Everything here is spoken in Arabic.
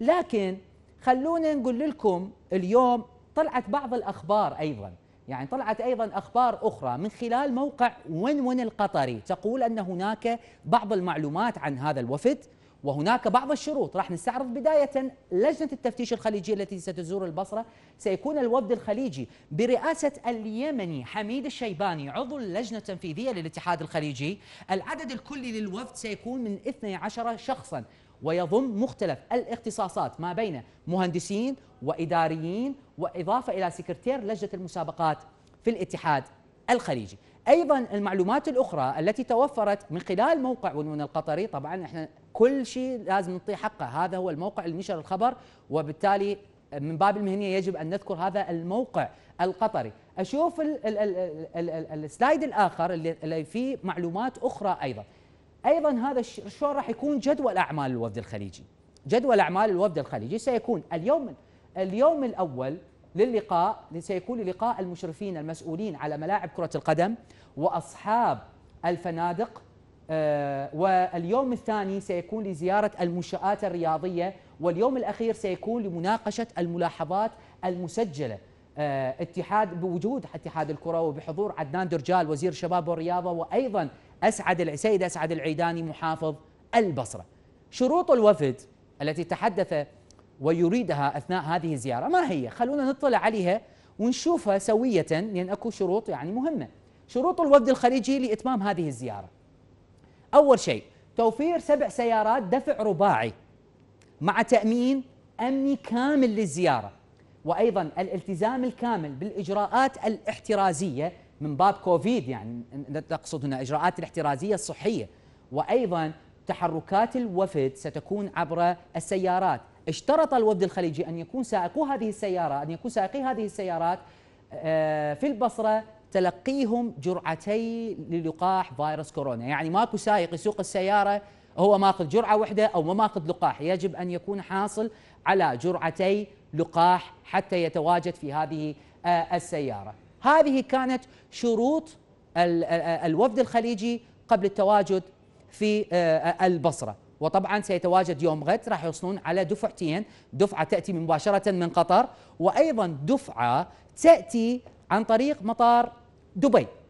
لكن خلونا نقول لكم اليوم طلعت بعض الاخبار ايضا يعني طلعت ايضا اخبار اخرى من خلال موقع ون ون القطري تقول ان هناك بعض المعلومات عن هذا الوفد وهناك بعض الشروط راح نستعرض بداية لجنة التفتيش الخليجية التي ستزور البصرة سيكون الوفد الخليجي برئاسة اليمني حميد الشيباني عضو اللجنة التنفيذية للاتحاد الخليجي العدد الكلي للوفد سيكون من 12 شخصا ويضم مختلف الاختصاصات ما بين مهندسين وإداريين وإضافة إلى سكرتير لجنة المسابقات في الاتحاد الخليجي ايضا المعلومات الاخرى التي توفرت من خلال موقع ونون القطري طبعا احنا كل شيء لازم نعطيه حقه هذا هو الموقع اللي نشر الخبر وبالتالي من باب المهنيه يجب ان نذكر هذا الموقع القطري اشوف السلايد الاخر اللي فيه معلومات اخرى ايضا ايضا هذا شلون راح يكون جدول اعمال الوفد الخليجي جدول اعمال الوفد الخليجي سيكون اليوم اليوم الاول للقاء سيكون لقاء المشرفين المسؤولين على ملاعب كره القدم واصحاب الفنادق آه، واليوم الثاني سيكون لزياره المنشات الرياضيه واليوم الاخير سيكون لمناقشه الملاحظات المسجله آه، اتحاد بوجود اتحاد الكره وبحضور عدنان درجال وزير الشباب والرياضه وايضا أسعد السيد أسعد العيداني محافظ البصرة شروط الوفد التي تحدث ويريدها أثناء هذه الزيارة ما هي؟ خلونا نطلع عليها ونشوفها سوية لأن أكو شروط يعني مهمة شروط الوفد الخليجي لإتمام هذه الزيارة أول شيء توفير سبع سيارات دفع رباعي مع تأمين أمني كامل للزيارة وأيضا الالتزام الكامل بالإجراءات الاحترازية من باب كوفيد يعني تقصد هنا اجراءات الاحترازيه الصحيه وايضا تحركات الوفد ستكون عبر السيارات اشترط الوفد الخليجي ان يكون سائقو هذه السياره ان يكون سائقي هذه السيارات آه، في البصره تلقيهم جرعتي للقاح فيروس كورونا يعني ماكو سائق يسوق السياره هو ماخذ جرعه واحده او ما ماخذ لقاح يجب ان يكون حاصل على جرعتي لقاح حتى يتواجد في هذه آه، السياره هذه كانت شروط الوفد الخليجي قبل التواجد في آه، البصره وطبعا سيتواجد يوم غد راح يوصلون على دفعتين دفعه تاتي مباشره من قطر وايضا دفعه تاتي عن طريق مطار دبي